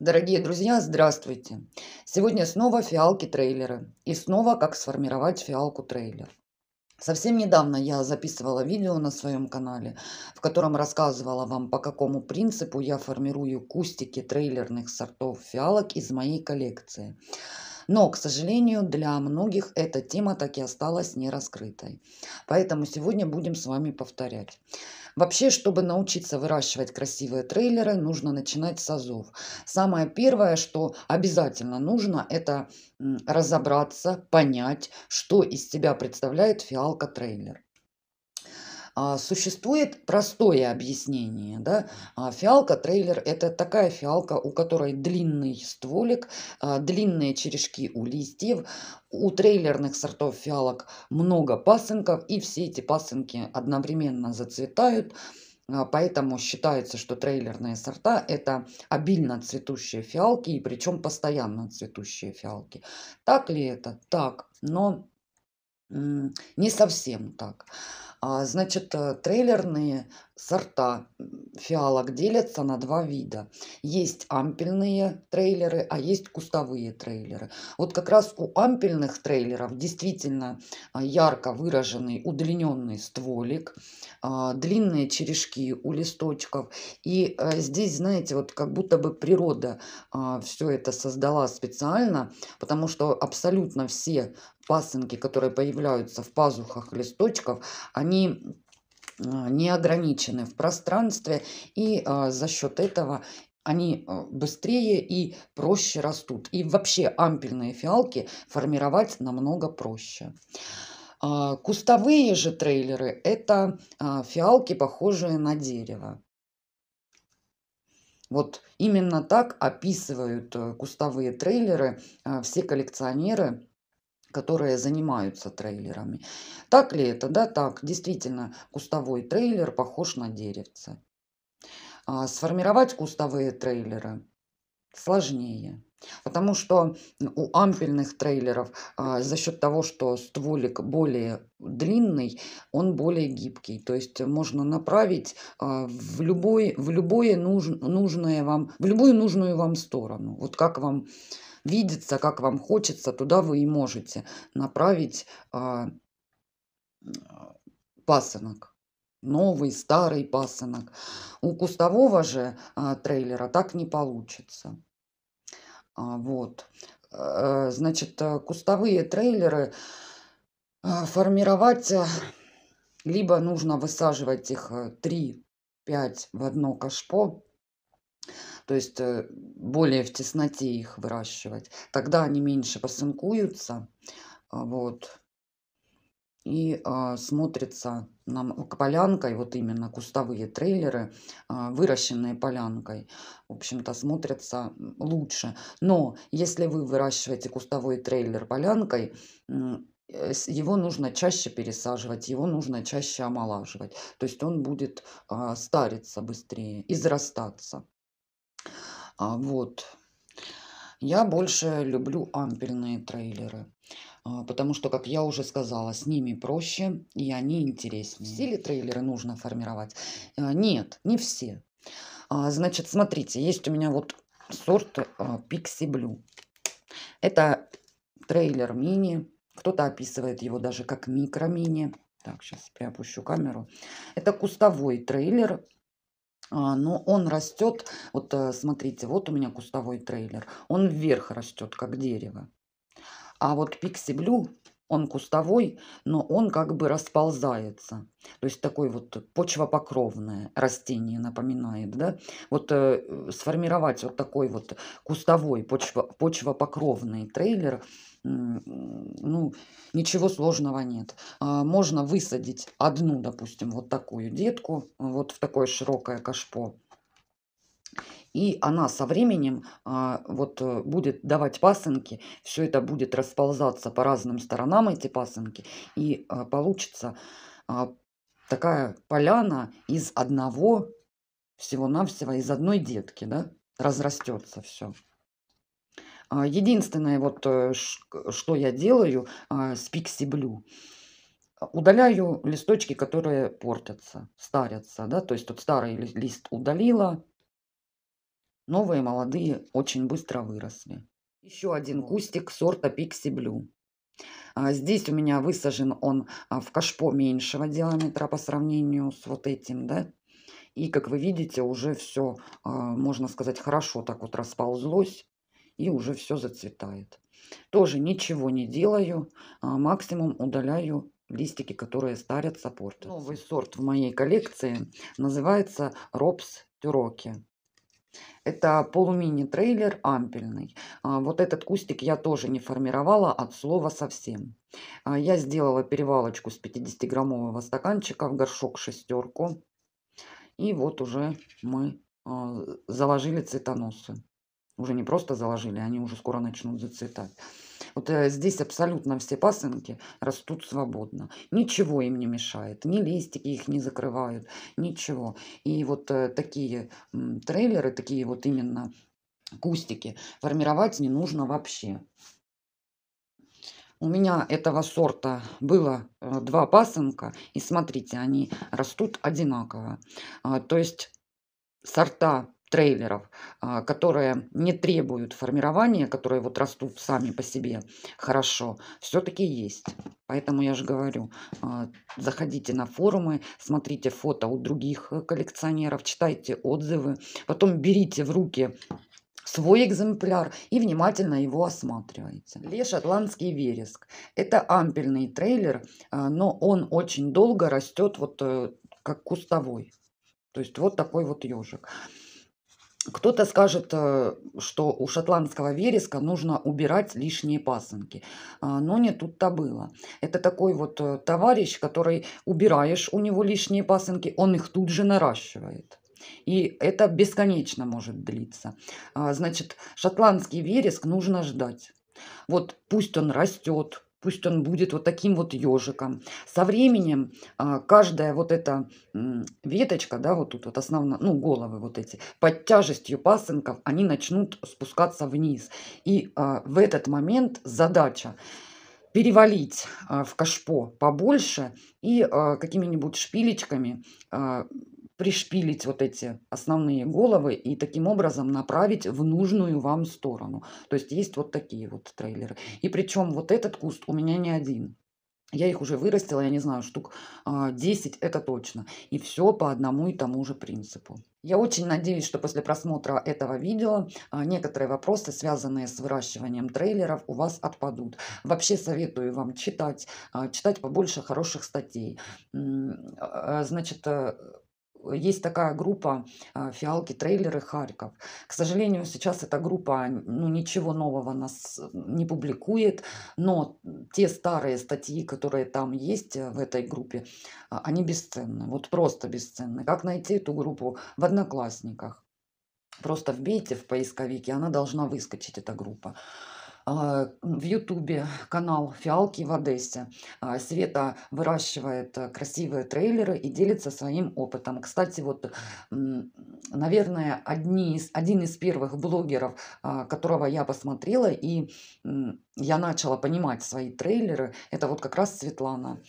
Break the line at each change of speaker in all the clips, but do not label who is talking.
Дорогие друзья, здравствуйте! Сегодня снова фиалки трейлеры и снова как сформировать фиалку трейлер. Совсем недавно я записывала видео на своем канале, в котором рассказывала вам, по какому принципу я формирую кустики трейлерных сортов фиалок из моей коллекции. Но, к сожалению, для многих эта тема так и осталась не раскрытой. Поэтому сегодня будем с вами повторять. Вообще, чтобы научиться выращивать красивые трейлеры, нужно начинать с азов. Самое первое, что обязательно нужно, это разобраться, понять, что из себя представляет фиалка-трейлер. А, существует простое объяснение. Да? А, фиалка трейлер – это такая фиалка, у которой длинный стволик, а, длинные черешки у листьев. У трейлерных сортов фиалок много пасынков, и все эти пасынки одновременно зацветают. Поэтому считается, что трейлерные сорта – это обильно цветущие фиалки, и причем постоянно цветущие фиалки. Так ли это? Так, но не совсем так. А, значит э, трейлерные сорта фиалок делятся на два вида. Есть ампельные трейлеры, а есть кустовые трейлеры. Вот как раз у ампельных трейлеров действительно а, ярко выраженный удлиненный стволик, а, длинные черешки у листочков. И э, здесь, знаете, вот как будто бы природа а, все это создала специально, потому что абсолютно все пасынки, которые появляются в пазухах листочков, они а, не ограничены в пространстве, и а, за счет этого они а, быстрее и проще растут. И вообще ампельные фиалки формировать намного проще. Кустовые же трейлеры – это фиалки, похожие на дерево. Вот именно так описывают э, кустовые трейлеры все коллекционеры которые занимаются трейлерами. Так ли это? Да, так. Действительно, кустовой трейлер похож на деревце. А сформировать кустовые трейлеры сложнее. Потому что у ампельных трейлеров а, за счет того, что стволик более длинный, он более гибкий. То есть можно направить а, в, любой, в, любое нуж, нужное вам, в любую нужную вам сторону. Вот как вам видится, как вам хочется, туда вы и можете направить а, э, пасынок. Новый, старый пасынок. У кустового же а, трейлера так не получится. А, вот. Э, значит, э, кустовые трейлеры формировать... либо нужно высаживать их 3-5 в одно кашпо, то есть э, более в тесноте их выращивать. Тогда они меньше посынкуются. А, вот. И э, а, смотрится нам полянкой, вот именно кустовые трейлеры, э, выращенные полянкой, в общем-то, смотрятся лучше. Но если вы выращиваете кустовой трейлер полянкой, э, его нужно чаще пересаживать, его нужно чаще омолаживать. То есть он будет э, стариться быстрее, израстаться. А вот я больше люблю ампельные трейлеры, а, потому что, как я уже сказала, с ними проще и они интереснее. Все ли трейлеры нужно формировать? А, нет, не все. А, значит, смотрите, есть у меня вот сорт Pixie Blue. Это трейлер мини. Кто-то описывает его даже как микро-мини. Так, сейчас приопущу камеру. Это кустовой трейлер а, но он растет, вот э, смотрите, вот у меня кустовой трейлер, он вверх растет, как дерево. А вот Пикси Блю, он кустовой, но он как бы расползается. То есть такой вот почвопокровное растение напоминает, да. Вот э, сформировать вот такой вот кустовой почво, почвопокровный трейлер – ну, ничего сложного нет. А, можно высадить одну, допустим, вот такую детку, вот в такое широкое кашпо. И она со временем а, вот э, будет давать пасынки, все это будет расползаться по разным сторонам, эти пасынки, и а, получится такая поляна из одного, всего-навсего из одной детки, да, разрастется все. А, единственное, вот, э, что я делаю а, с Pixie Blue, а, удаляю листочки, которые портятся, старятся. Да? То есть тут старый лист удалила, новые молодые очень быстро выросли. Еще один кустик сорта Pixie Blue. Здесь у меня высажен он в кашпо меньшего диаметра по сравнению с вот этим, да. И, как вы видите, уже все, можно сказать, хорошо так вот расползлось и уже все зацветает. Тоже ничего не делаю, а максимум удаляю листики, которые старят саппорт. Новый сорт в моей коллекции называется Робс Тюроки. Это полумини-трейлер ампельный. А вот этот кустик я тоже не формировала от слова совсем. А я сделала перевалочку с 50-граммового стаканчика в горшок шестерку. И вот уже мы а, заложили цветоносы уже не просто заложили, они уже скоро начнут зацветать. Вот э, здесь абсолютно все пасынки растут свободно. Ничего им не мешает. Ни листики их не закрывают, ничего. И вот э, такие трейлеры, такие вот именно кустики формировать не нужно вообще. У меня этого сорта было э, два пасынка. И смотрите, они растут одинаково. А, то есть сорта трейлеров, а, которые не требуют формирования, которые вот растут сами по себе хорошо, все-таки есть. Поэтому я же говорю, а, заходите на форумы, смотрите фото у других э, коллекционеров, читайте отзывы, потом берите в руки свой экземпляр и внимательно его осматривайте. Леш шотландский вереск. Это ампельный трейлер, а, но он очень долго растет вот э, как кустовой. То есть вот такой вот ежик. Кто-то скажет, э, что у шотландского вереска нужно убирать лишние пасынки. А, но не тут-то было. Это такой вот э, товарищ, который убираешь у него лишние пасынки, он их тут же наращивает. И это бесконечно может длиться. А, значит, шотландский вереск нужно ждать. Вот пусть он растет, пусть он будет вот таким вот ежиком. Со временем а, каждая вот эта веточка, да, вот тут вот основная, ну, головы вот эти, под тяжестью пасынков, они начнут спускаться вниз. И а, в этот момент задача перевалить а, в кашпо побольше и какими-нибудь шпилечками пришпилить вот эти основные головы и таким образом направить в нужную вам сторону. То есть есть вот такие вот трейлеры. И причем вот этот куст у меня не один. Я их уже вырастила, я не знаю, штук 10, а, это точно. И все по одному и тому же принципу. Я очень надеюсь, что после просмотра этого видео а, некоторые вопросы, связанные с выращиванием трейлеров, у вас отпадут. Вообще советую вам читать, а, читать побольше хороших статей. Значит, э, есть такая группа а, «Фиалки, трейлеры, Харьков». К сожалению, сейчас эта группа ну, ничего нового нас не публикует, но те старые статьи, которые там есть э, в этой группе, а, они бесценны, вот просто бесценны. Как найти эту группу в «Одноклассниках»? Просто вбейте в поисковике, она должна выскочить, эта группа. А, в Ютубе канал «Фиалки в Одессе». А, Света выращивает э, красивые трейлеры и делится своим опытом. Кстати, вот, наверное, одни из, один из первых блогеров, а, которого я посмотрела, и я начала понимать свои трейлеры, это вот как раз Светлана. Светлана.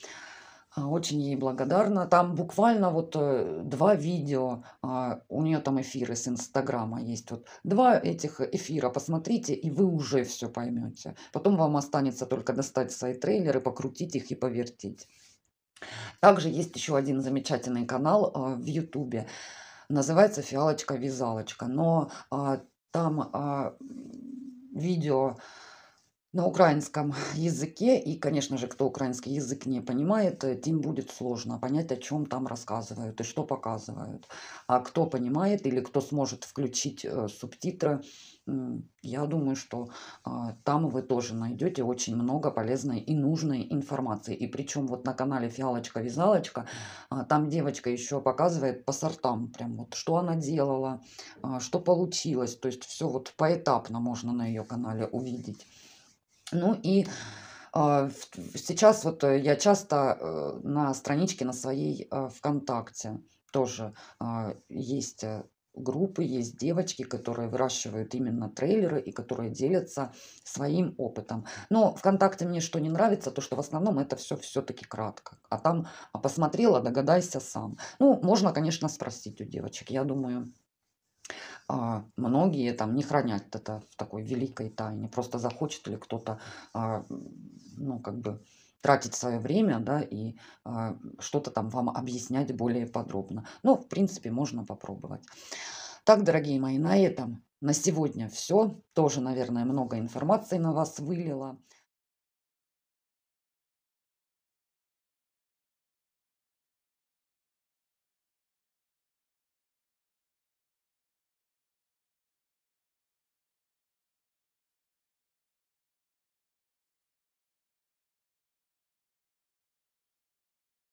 А, очень ей благодарна. Там буквально вот э, два видео, а, у нее там эфиры с Инстаграма есть. Вот два этих эфира посмотрите, и вы уже все поймете. Потом вам останется только достать свои трейлеры, покрутить их и повертеть Также есть еще один замечательный канал а, в Ютубе. Называется «Фиалочка-вязалочка». Но там видео на украинском языке. И, конечно же, кто украинский язык не понимает, э, тем будет сложно понять, о чем там рассказывают и что показывают. А кто понимает или кто сможет включить э, субтитры, я думаю, что э, там вы тоже найдете очень много полезной и нужной информации. И причем вот на канале Фиалочка-Вязалочка там девочка еще показывает по сортам, прям вот что она делала, что получилось. То есть все вот поэтапно можно на ее канале увидеть. Ну и а, сейчас вот э, я часто э, на страничке на своей э, ВКонтакте тоже а, есть группы, есть девочки, которые выращивают именно трейлеры и которые делятся своим опытом. Но ВКонтакте мне что не нравится, то что в основном это все все-таки кратко. А там а посмотрела, догадайся сам. Ну, можно, конечно, спросить у девочек. Я думаю, а многие там не хранят это в такой великой тайне. Просто захочет ли кто-то, а, ну, как бы тратить свое время, да, и а, что-то там вам объяснять более подробно. Но, ну, в принципе, можно попробовать. Так, дорогие мои, на этом на сегодня все. Тоже, наверное, много информации на вас вылило